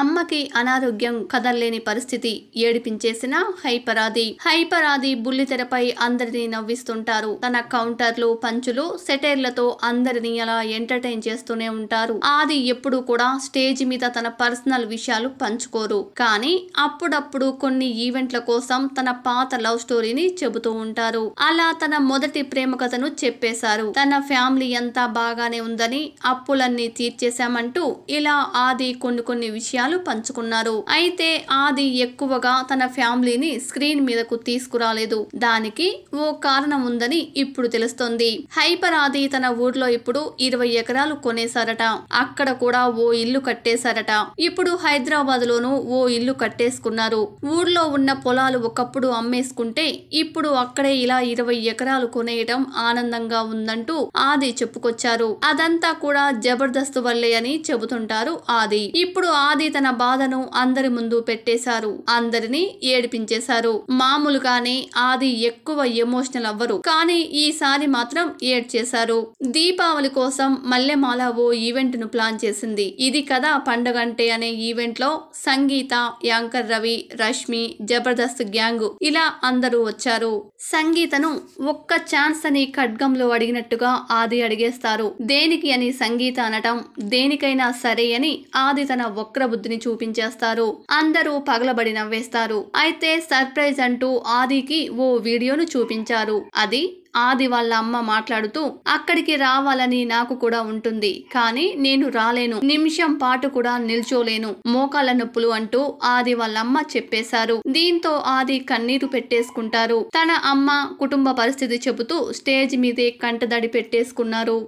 అమ్మకి అనారోగ్యం కదల్లేని పరిస్థితి ఏడిపించేసిన హైపరాది హైపరాది బుల్లితెరపై అందరినీ నవ్విస్తుంటారు తన కౌంటర్లు పంచులు సెటైర్లతో అందరినీ అలా ఎంటర్టైన్ చేస్తూనే ఉంటారు ఆది ఎప్పుడు కూడా స్టేజ్ మీద తన పర్సనల్ విషయాలు పంచుకోరు కానీ అప్పుడప్పుడు కొన్ని ఈవెంట్ల కోసం తన పాత లవ్ స్టోరీని చెబుతూ ఉంటారు అలా తన మొదటి ప్రేమ కథను చెప్పేశారు తన ఫ్యామిలీ అంతా బాగానే ఉందని అప్పులన్నీ తీర్చేశామంటూ ఇలా ఆది కొన్ని కొన్ని విషయాలు విషయాలు పంచుకున్నారు అయితే ఆది ఎక్కువగా తన ఫ్యామిలీని స్క్రీన్ మీదకు తీసుకురాలేదు దానికి ఓ కారణం ఉందని ఇప్పుడు తెలుస్తోంది హైపర్ ఆది తన ఊర్లో ఇప్పుడు ఇరవై ఎకరాలు కొనేశారట అక్కడ కూడా ఓ ఇల్లు కట్టేశారట ఇప్పుడు హైదరాబాద్ లోను ఓ ఇల్లు కట్టేసుకున్నారు ఊర్లో ఉన్న పొలాలు ఒకప్పుడు అమ్మేసుకుంటే ఇప్పుడు అక్కడే ఇలా ఇరవై ఎకరాలు కొనేయడం ఆనందంగా ఉందంటూ ఆది చెప్పుకొచ్చారు అదంతా కూడా జబర్దస్త్ వల్లే అని చెబుతుంటారు ఆది ఇప్పుడు ఆది తన బాధను అందరి ముందు పెట్టేశారు అందరినీ ఏడిపించేశారు మామూలుగానే ఆది ఎక్కువ ఎమోషనల్ అవ్వరు కానీ ఈసారి మాత్రం ఏడ్ చేశారు దీపావళి కోసం మల్లెమాల ఓ ఈవెంట్ ను ప్లాన్ చేసింది ఇది కదా పండగంటే అనే ఈవెంట్ లో సంగీత యాంకర్ రవి రష్మి జబర్దస్త్ గ్యాంగ్ ఇలా అందరూ వచ్చారు సంగీతను ఒక్క ఛాన్స్ అని ఖడ్గంలో అడిగినట్టుగా ఆది అడిగేస్తారు దేనికి అని సంగీత అనటం దేనికైనా సరే అని ఆది తన వక్రబుద్ధి బుద్ధిని చూపించేస్తారు అందరూ పగలబడి నవ్వేస్తారు అయితే సర్ప్రైజ్ అంటూ ఆదికి ఓ వీడియోను చూపించారు అది ఆది వాళ్ళ అమ్మ మాట్లాడుతూ అక్కడికి రావాలని నాకు కూడా ఉంటుంది కానీ నేను రాలేను నిమిషం పాటు కూడా నిల్చోలేను మోకాల నొప్పులు అంటూ ఆది వాళ్ళమ్మ చెప్పేశారు దీంతో ఆది కన్నీరు పెట్టేసుకుంటారు తన అమ్మ కుటుంబ పరిస్థితి చెబుతూ స్టేజ్ మీదే కంటదడి పెట్టేసుకున్నారు